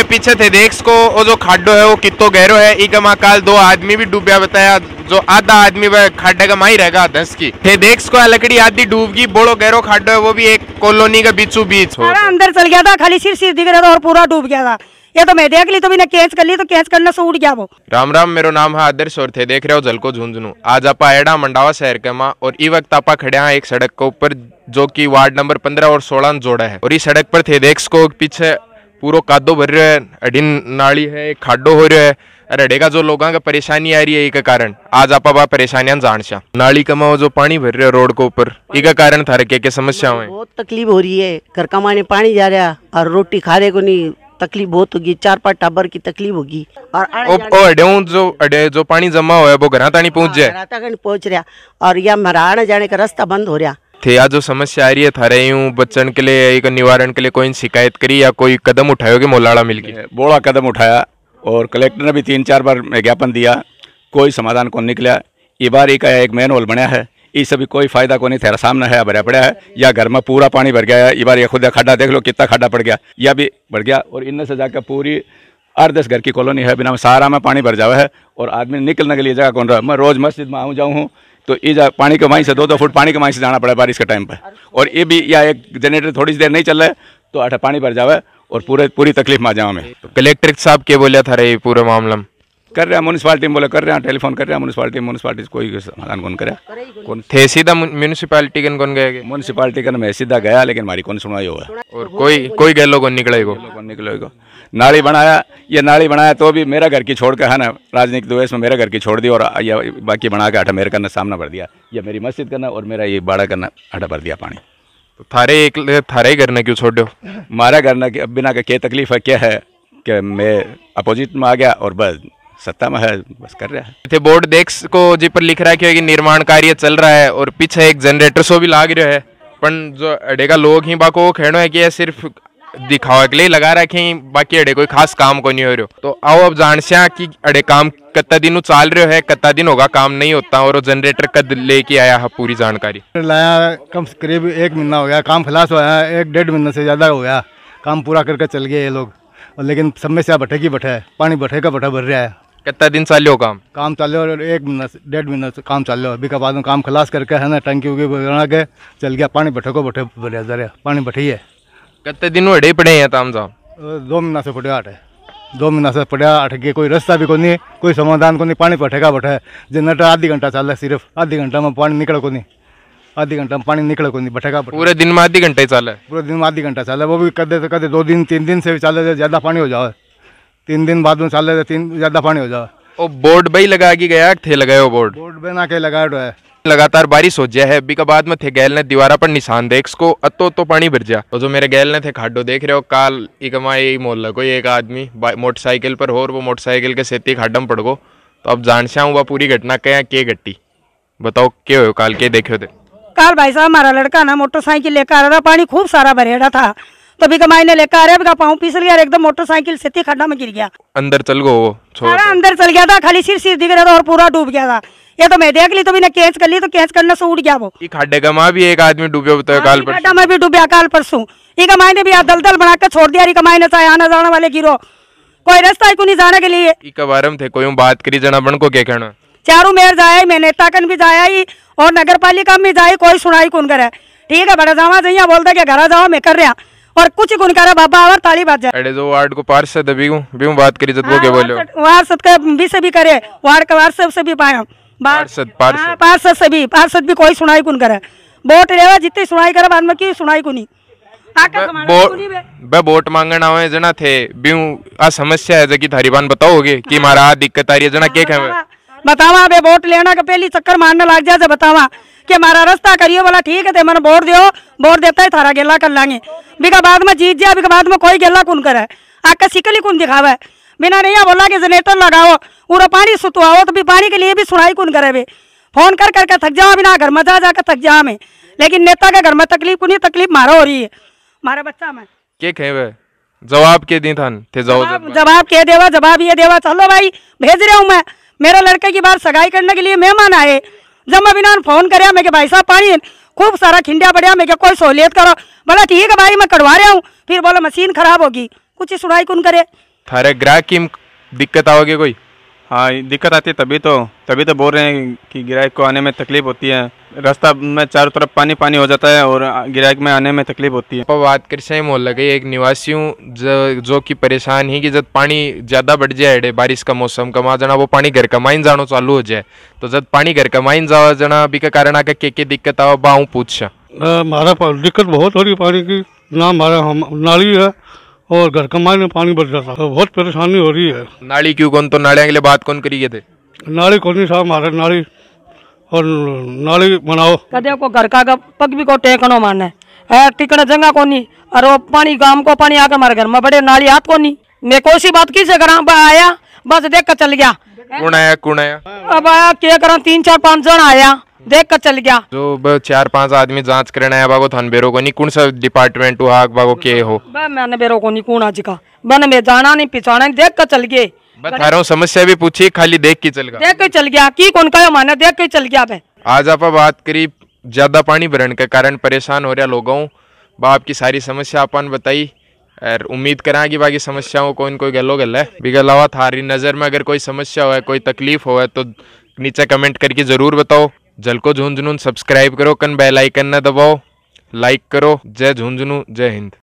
मेरे पीछे थे देख को और जो खाडो है वो कितो गहरो है इगमा काल दो आदमी भी डूबिया बताया जो आधा आदमी वह खाडे का माही रहेगा दस की थे देख को लकड़ी आधी डूबगी बोलो गहरो खाडो है वो भी एक कॉलोनी का बीचों बीच हो अंदर चल गया था खाली सिर सिर दिख रहा था और पूरा डूब गया था ये तो मैं देख ली तो भी मैंने कैच कर ली तो कैच करना से उठ गया वो राम राम मेरा नाम है आदर्श और थे देख रहे हो जलको झुंझुनू आज आप एड़ा मंडावा शहर के माँ और ई वक्त आपा खड़े हैं एक सड़क के ऊपर जो कि वार्ड नंबर पंद्रह और सोलह जोड़ा है और इस सड़क पर थे देख को पीछे पूरा कादो भर रहा है अड़ीन नाली है एक खाडो हो रहा है अरे अडेगा जो लोगों का परेशानी आ रही है एक कारण आज आप परेशानियां जान सा नाली का जो पानी भर रहे है रोड के ऊपर एक कारण था क्या क्या समस्या है बहुत तकलीफ हो रही है घर का माने पानी जा रहा और रोटी खा रहे को नहीं तकलीफ बहुत होगी चार पाँच टाबर की तकलीफ होगी और अडे जो अडे जो पानी जमा हुआ है वो घर तानी पहुंच जाए हाँ, पहुंच रहा और यहाँ आना जाने का रास्ता बंद हो रहा थे या जो समस्या आ रही है थारे यूं बच्चन के लिए एक निवारण के लिए कोई शिकायत करी या कोई कदम कि मोलाड़ा मिल गया बोला कदम उठाया और कलेक्टर ने भी तीन चार बार ज्ञापन दिया कोई समाधान कौन निकला ये बार एक एक मैन होल बनाया है इससे भी कोई फायदा को नहीं तेरा सामने है भरा पड़ा है या घर में पूरा पानी भर गया है इस बार ये खुद खड्डा देख लो कितना खड्डा पड़ गया यह भी बढ़ गया और इनमें से जाकर पूरी आठ दस घर की कॉलोनी है बिना सारा में पानी भर जावा है और आदमी निकलने के लिए जगह कौन रहा मैं रोज़ मस्जिद में आऊँ जाऊँ हूँ तो ये पानी के वहीं से दो दो फुट पानी के वहीं से जाना पड़ा बारिश के टाइम पर और ये भी या एक जनरेटर थोड़ी सी देर नहीं चल रहा है तो आठा पानी भर जावे और पूरे पूरी तकलीफ में आ जाओ हमें कलेक्टर साहब के बोलिया था रे पूरा मामला में कर रहे हैं म्यूनसिपालिटी में बोले कर रहे हैं टेलीफोन कर रहे हैं म्यूनसिपालिटी म्यूनसिपालिटी कोई समाधान कौन करे कौन थे सीधा म्यूनसिपालिटी के कौन गए म्यूनसिपालिटी के मैं सीधा गया लेकिन हमारी कौन सुनवाई हुआ तो और कोई कोई गए कौन निकलेगा कौन निकलेगो नाली बनाया ये नाली बनाया तो भी मेरा घर की छोड़ कर है ना राजनीतिक द्वेष में मेरा घर की छोड़ दी और ये बाकी बना के हटा मेरे करना सामना भर दिया ये मेरी मस्जिद करना और मेरा ये बाड़ा करना हटा भर दिया पानी तो थारे एक थारे ही करना क्यों छोड़ दो मारा करना बिना का क्या तकलीफ है क्या है कि मैं अपोजिट में आ गया और बस सत्ता में है बस कर रहा है बोर्ड देख को जी पर लिख रहा है कि निर्माण कार्य चल रहा है और पीछे एक जनरेटर सो भी लाग रहा है पर जो अड़े का लोग ही बाको खेडो है कि सिर्फ दिखावा के लिए लगा रखे बाकी अड़े कोई खास काम को नहीं हो रहा तो आओ अब जान से कि अड़े काम कत्ता दिन चाल रहे है कत्ता दिन होगा काम नहीं होता और जनरेटर कद लेके आया है पूरी जानकारी लाया कम से करीब एक महीना हो गया काम खिलास हुआ है एक डेढ़ महीना से ज़्यादा हो गया काम पूरा करके चल गए ये लोग लेकिन समस्या भटे की है पानी बैठेगा का भर रहा है कितना दिन चाल हो काम काम चाल रहा एक महीना डेढ़ महीना से काम चाल हो अभी का बाद में काम खलास करके है ना टंकी उगी बना के चल गया पानी बैठे को बैठे बढ़िया पानी बैठी है कितने दिन वड़े पड़े हैं ताम साहब दो महीना से पड़े आठ है दो महीना से आठ के कोई रास्ता भी को नहीं कोई समाधान को नहीं पानी बैठेगा बैठे जनरेटर आधी घंटा चल रहा है सिर्फ आधी घंटा में पानी निकल को नहीं आधी घंटा में पानी निकल को नहीं बैठेगा पूरे दिन में आधी घंटा ही चल है पूरे दिन में आधी घंटा चल है वो भी कदे तो कदे दो दिन तीन दिन से भी चल रहा ज़्यादा पानी हो जाए तीन दिन बाद में साले तीन ज़्यादा पानी हो जाए और बोर्ड भाई लगा की गया थे लगाए बोर्ड बोर्ड बे ना के लगा रहा है लगातार बारिश हो जाए है अभी बीका बाद में थे गैल ने दीवारा पर निशान देख को अतो तो पानी भर जा तो जो मेरे गैल ने थे खाडो देख रहे हो काल इकमा यही मोहल्ला को एक आदमी मोटरसाइकिल पर हो और वो मोटरसाइकिल के सेती खाडम पड़ गो तो अब जान से हुआ पूरी घटना क्या के घटी बताओ के हो काल के देखे थे काल भाई साहब हमारा लड़का ना मोटरसाइकिल लेकर आ रहा पानी खूब सारा भरेड़ा था तभी का तो माई ने लेकर अरे का पाँव फिसल गया एकदम मोटरसाइकिल से थी खड्डा में गिर गया अंदर चल गो सारा अंदर चल गया था खाली सिर सिर दिख रहा था और पूरा डूब गया था ये तो मैं देख ली तो भी ना कैच कर ली तो कैच करने से उड़ गया वो खड्डे का माँ भी एक आदमी डूबे होता खड्डा में भी डूबे काल परसू ये कमाई ने भी दल दल बना कर छोड़ दिया कमाई ने चाहे आना जाना वाले गिरो कोई रास्ता है नहीं जाने के लिए इका बारम थे कोई बात करी जना बन को क्या कहना चारों मेयर जाया नेता कन भी जाया ही और नगर पालिका में जाए कोई सुनाई कौन करे ठीक है बड़ा जावा जाइया बोलता क्या घर जाओ मैं कर रहा और कुछ गुण करा बाबा और ताली बात जाए अरे जो वार्ड को पार्षद अभी भी बात करी जब हाँ, के बोले वार्षद का भी से भी करे वार्ड का वार्षद से भी पाया पार्षद पार्षद हाँ, पार्षद से भी पार्षद भी कोई सुनाई कुन करे वोट लेवा जितनी सुनाई करे बाद में की सुनाई कुनी बे वोट मांगना जना थे बीऊ आ समस्या है जकी थारी बान बताओगे की हाँ। मारा दिक्कत आ रही है जना के है हाँ, बतावा बे वोट लेना के पहली चक्कर मारने लग जाए बतावा कि हमारा रास्ता करियो बोला ठीक है मन वोट दियो वोट देता है थारा गेला कर लांगे बिका बाद में जीत जाए बिका बाद में कोई गेला कौन करे आके सिकली कौन दिखावा बिना नहीं बोला कि जनरेटर लगाओ उरा पानी सुतवाओ तो भी पानी के लिए भी सुनाई कौन करे भे फोन कर करके थक जाओ बिना घर में जा कर थक जाओ हमें लेकिन नेता के घर में तकलीफ कुछ तकलीफ मारा हो रही है मारा बच्चा में के कहे वे जवाब के दी थान थे जवाब जवाब के देवा जवाब ये देवा चलो भाई भेज रहा हूँ मैं मेरे लड़के की बार सगाई करने के लिए मेहमान आए जब मैं बिना फोन कर भाई साहब पानी खूब सारा खिंडिया बढ़िया मैं कोई सहूलियत करो बोला ठीक है भाई मैं करवा रहा हूँ फिर बोला मशीन खराब होगी कुछ सुनाई कौन करे थारे ग्राहक की दिक्कत आओगे कोई हाँ दिक्कत आती है तभी तो तभी तो बोल रहे हैं कि ग्राहक को आने में तकलीफ होती है रास्ता में चारों तरफ पानी पानी हो जाता है और गिराक में आने में तकलीफ होती है बात कर सही मोहल्ला के एक निवासी हूँ जो, जो कि परेशान ही कि जब पानी ज़्यादा बढ़ जाए बारिश का मौसम आ जाना वो पानी घर का माइन जानो चालू हो जाए तो जब पानी घर का माइन जाओ जाना अभी का कारण आगे के के दिक्कत आओ बाहूँ पूछा हमारा दिक्कत बहुत हो रही पानी की ना हमारा हम नाली है और घर का में पानी बच जाता तो बहुत परेशानी हो रही है नाली क्यों कौन तो नाले के लिए बात कौन करिए थे नाली कौन साहब मारे नाली और नाली बनाओ कदे को घर का पग भी को टेकनो मारने है टिकने जगह को नहीं और वो पानी गांव को पानी आकर मारे घर में बड़े नाली हाथ को नहीं मैं कोई सी बात की से करा आया बस देख कर चल गया कुण आया कुण आया अब आया क्या करा तीन चार पांच जन आया देख कर चल गया जो चार पांच आदमी जांच करने आया बागो थान बेरो को नहीं कौन सा डिपार्टमेंट हाक बागो के हो मैंने बेरो को नहीं कौन आज का बन में जाना नहीं पिछाना नहीं देख कर चल गए बता रहा समस्या भी पूछी खाली देख के चल गया देख के चल गया की कौन का माना देख के चल गया आज आप बात करी ज्यादा पानी भरण के कारण परेशान हो रहा लोगों बाप की सारी समस्या अपन बताई और उम्मीद करा कि बाकी समस्याओं को इनको गलो गल है बिगल हुआ थारी नज़र में अगर कोई समस्या हो कोई तकलीफ हो तो नीचे कमेंट करके ज़रूर बताओ जल को झुंझुनू सब्सक्राइब करो कन बेल आइकन न दबाओ लाइक करो जय झुंझुनू जय हिंद